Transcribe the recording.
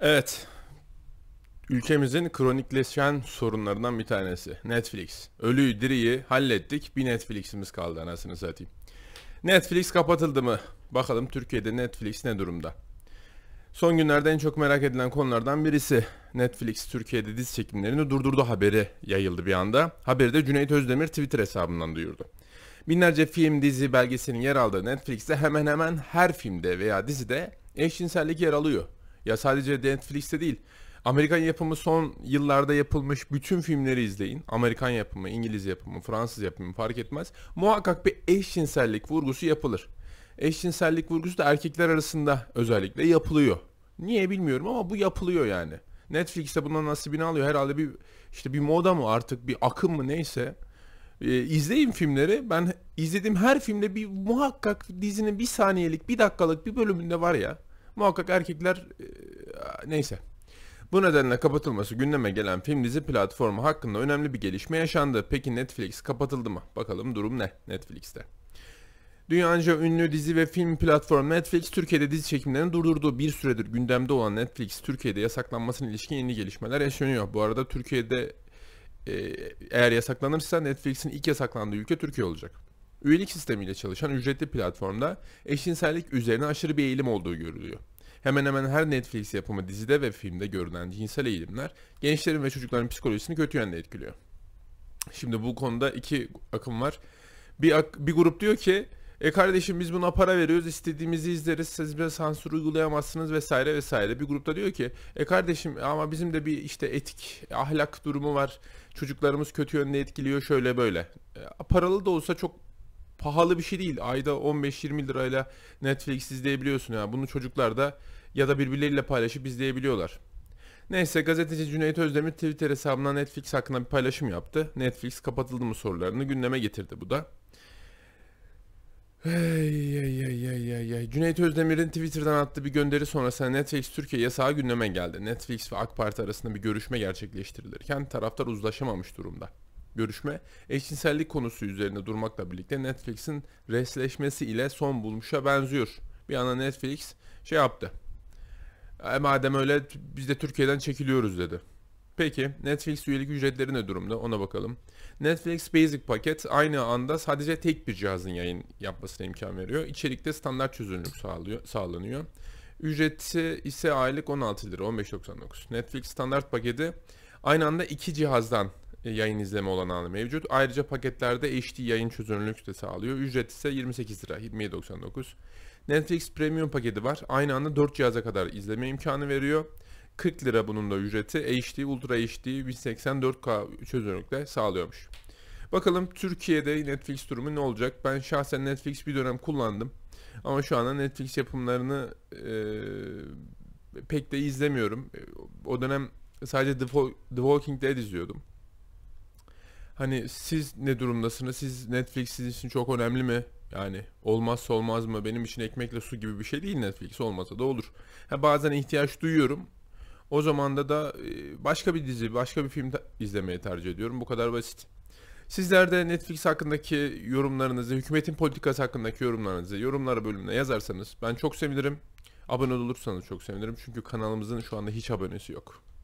Evet. Ülkemizin kronikleşen sorunlarından bir tanesi. Netflix. Ölüyü diriyi hallettik. Bir Netflix'imiz kaldı anasını satayım. Netflix kapatıldı mı? Bakalım Türkiye'de Netflix ne durumda? Son günlerde en çok merak edilen konulardan birisi. Netflix Türkiye'de dizi çekimlerini durdurdu haberi yayıldı bir anda. Haberi de Cüneyt Özdemir Twitter hesabından duyurdu. Binlerce film, dizi, belgeselin yer aldığı Netflix'te hemen hemen her filmde veya dizide eşcinsellik yer alıyor. Ya sadece Netflix'te değil. Amerikan yapımı son yıllarda yapılmış bütün filmleri izleyin. Amerikan yapımı, İngiliz yapımı, Fransız yapımı fark etmez. Muhakkak bir eşcinsellik vurgusu yapılır. Eşcinsellik vurgusu da erkekler arasında özellikle yapılıyor. Niye bilmiyorum ama bu yapılıyor yani. Netflix'te bundan nasibini alıyor. Herhalde bir işte bir moda mı artık bir akım mı neyse. Ee, izleyin filmleri. Ben izlediğim her filmde bir muhakkak dizinin bir saniyelik, bir dakikalık bir bölümünde var ya. Muhakkak erkekler e, neyse. Bu nedenle kapatılması gündeme gelen film dizi platformu hakkında önemli bir gelişme yaşandı. Peki Netflix kapatıldı mı? Bakalım durum ne Netflix'te. Dünyaca ünlü dizi ve film platformu Netflix, Türkiye'de dizi çekimlerini durdurdu. Bir süredir gündemde olan Netflix, Türkiye'de yasaklanmasına ilişkin yeni gelişmeler yaşanıyor. Bu arada Türkiye'de e, eğer yasaklanırsa Netflix'in ilk yasaklandığı ülke Türkiye olacak. Üyelik sistemiyle çalışan ücretli platformda eşcinsellik üzerine aşırı bir eğilim olduğu görülüyor. Hemen hemen her Netflix yapımı dizide ve filmde görünen cinsel eğilimler gençlerin ve çocukların psikolojisini kötü yönde etkiliyor. Şimdi bu konuda iki akım var. Bir, ak- bir grup diyor ki e kardeşim biz buna para veriyoruz istediğimizi izleriz siz bir sansür uygulayamazsınız vesaire vesaire. Bir grupta diyor ki e kardeşim ama bizim de bir işte etik ahlak durumu var çocuklarımız kötü yönde etkiliyor şöyle böyle. E, paralı da olsa çok pahalı bir şey değil. Ayda 15-20 lirayla Netflix izleyebiliyorsun ya. Yani. Bunu çocuklar da ya da birbirleriyle paylaşıp izleyebiliyorlar. Neyse gazeteci Cüneyt Özdemir Twitter hesabından Netflix hakkında bir paylaşım yaptı. Netflix kapatıldı mı sorularını gündeme getirdi bu da. Hey, hey, hey, hey, hey, hey. Cüneyt Özdemir'in Twitter'dan attığı bir gönderi sonrasında Netflix Türkiye yasağı gündeme geldi. Netflix ve AK Parti arasında bir görüşme gerçekleştirilirken taraftar uzlaşamamış durumda. Görüşme eşcinsellik konusu üzerine durmakla birlikte Netflix'in resleşmesi ile son bulmuşa benziyor. Bir ana Netflix şey yaptı. E madem öyle biz de Türkiye'den çekiliyoruz dedi. Peki Netflix üyelik ücretleri ne durumda ona bakalım. Netflix Basic paket aynı anda sadece tek bir cihazın yayın yapmasına imkan veriyor. İçerikte standart çözünürlük sağlıyor, sağlanıyor. Ücreti ise aylık 16 lira 15.99. Netflix standart paketi aynı anda iki cihazdan e, yayın izleme olanağı mevcut. Ayrıca paketlerde HD yayın çözünürlük de sağlıyor. Ücret ise 28 lira, 27.99. Netflix Premium paketi var. Aynı anda 4 cihaza kadar izleme imkanı veriyor. 40 lira bunun da ücreti. HD, Ultra HD, 1084K çözünürlükle sağlıyormuş. Bakalım Türkiye'de Netflix durumu ne olacak? Ben şahsen Netflix bir dönem kullandım. Ama şu anda Netflix yapımlarını e, pek de izlemiyorum. E, o dönem sadece The, The Walking Dead izliyordum. Hani siz ne durumdasınız? Siz Netflix sizin için çok önemli mi? Yani olmazsa olmaz mı? Benim için ekmekle su gibi bir şey değil Netflix. Olmasa da olur. Ha, bazen ihtiyaç duyuyorum. O zamanda da e, başka bir dizi, başka bir film izlemeye tercih ediyorum. Bu kadar basit. Sizler de Netflix hakkındaki yorumlarınızı, hükümetin politikası hakkındaki yorumlarınızı yorumlara bölümüne yazarsanız ben çok sevinirim. Abone olursanız çok sevinirim çünkü kanalımızın şu anda hiç abonesi yok.